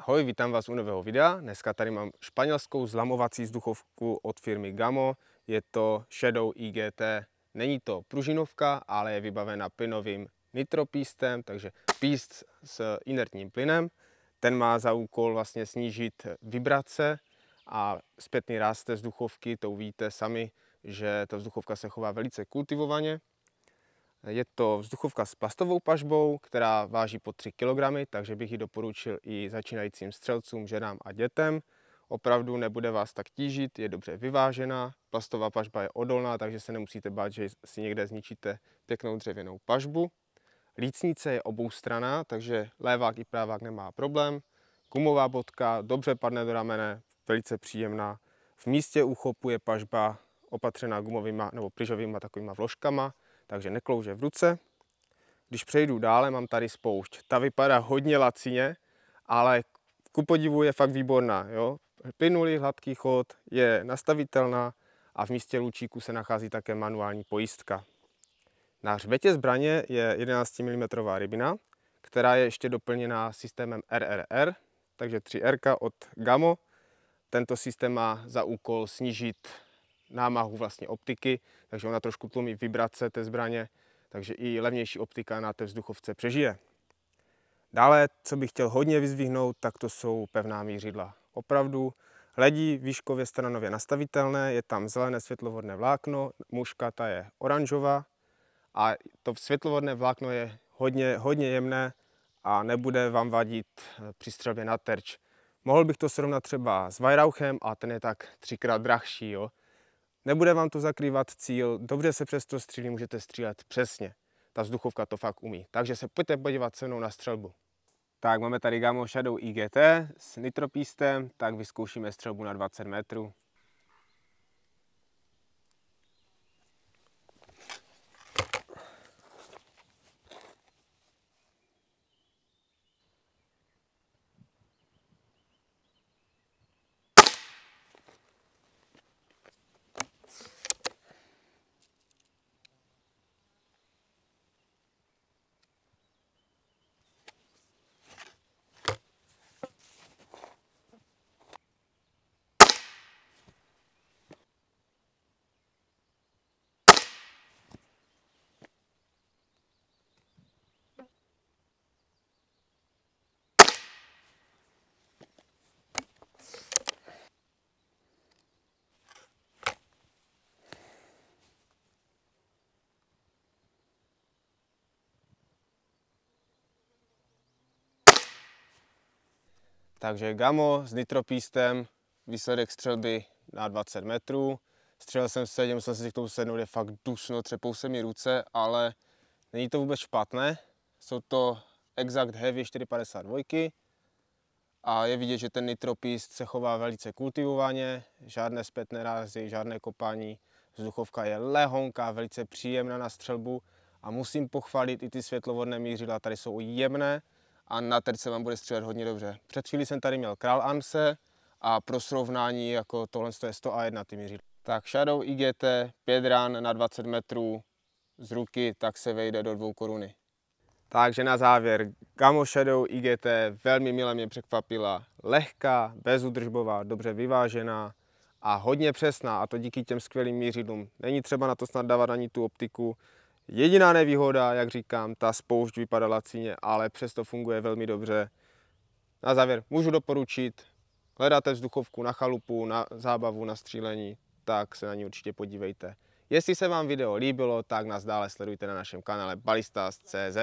Ahoj, vítám vás u nového videa. Dneska tady mám španělskou zlamovací vzduchovku od firmy Gamo. Je to Shadow IGT. Není to pružinovka, ale je vybavena plynovým nitropístem, takže píst s inertním plynem. Ten má za úkol vlastně snížit vibrace a zpětný ráz té vzduchovky, to uvidíte sami, že ta vzduchovka se chová velice kultivovaně. Je to vzduchovka s plastovou pažbou, která váží po 3 kg, takže bych ji doporučil i začínajícím střelcům, ženám a dětem. Opravdu nebude vás tak tížit, je dobře vyvážená, plastová pažba je odolná, takže se nemusíte bát, že si někde zničíte pěknou dřevěnou pažbu. Lícnice je strana, takže levák i právák nemá problém. Gumová bodka dobře padne do ramene, velice příjemná. V místě uchopu je pažba opatřená gumovými nebo plyžovými takovými vložkama, takže neklouže v ruce. Když přejdu dále, mám tady spoušť. Ta vypadá hodně lacině, ale ku podivu je fakt výborná. Jo? Plynulý, hladký chod, je nastavitelná a v místě lučíku se nachází také manuální pojistka. Na hřbetě zbraně je 11 mm rybina, která je ještě doplněná systémem RRR, takže 3R od GAMO. Tento systém má za úkol snížit námahu vlastně optiky, takže ona trošku tlumí vibrace té zbraně, takže i levnější optika na té vzduchovce přežije. Dále, co bych chtěl hodně vyzvihnout, tak to jsou pevná mířidla. Opravdu hledí výškově stranově nastavitelné, je tam zelené světlovodné vlákno, muška ta je oranžová a to světlovodné vlákno je hodně, hodně jemné a nebude vám vadit eh, při střelbě na terč. Mohl bych to srovnat třeba s Vajrauchem a ten je tak třikrát drahší. Jo? Nebude vám to zakrývat cíl, dobře se přes to střílí, můžete střílet přesně. Ta vzduchovka to fakt umí. Takže se pojďte podívat se mnou na střelbu. Tak, máme tady Gamo Shadow IGT s nitropístem, tak vyzkoušíme střelbu na 20 metrů. Takže Gamo s nitropístem, výsledek střelby na 20 metrů. Střelil jsem se, musel jsem si k tomu sednout, je fakt dusno, třepou se mi ruce, ale není to vůbec špatné. Jsou to Exact Heavy 452 a je vidět, že ten nitropíst se chová velice kultivovaně, žádné zpětné rázy, žádné kopání. Vzduchovka je lehonká, velice příjemná na střelbu a musím pochválit i ty světlovodné mířidla, tady jsou jemné, a na terce vám bude střílet hodně dobře. Před chvílí jsem tady měl Král Anse a pro srovnání jako tohle je 101 ty míří. Tak Shadow IGT 5 ran na 20 metrů z ruky, tak se vejde do dvou koruny. Takže na závěr, Gamo Shadow IGT velmi milé mě překvapila. Lehká, bezudržbová, dobře vyvážená a hodně přesná a to díky těm skvělým mířidlům. Není třeba na to snad dávat ani tu optiku, Jediná nevýhoda, jak říkám, ta spoušť vypadala cíně, ale přesto funguje velmi dobře. Na závěr můžu doporučit, hledáte vzduchovku na chalupu, na zábavu, na střílení, tak se na ní určitě podívejte. Jestli se vám video líbilo, tak nás dále sledujte na našem kanále balistas.cz.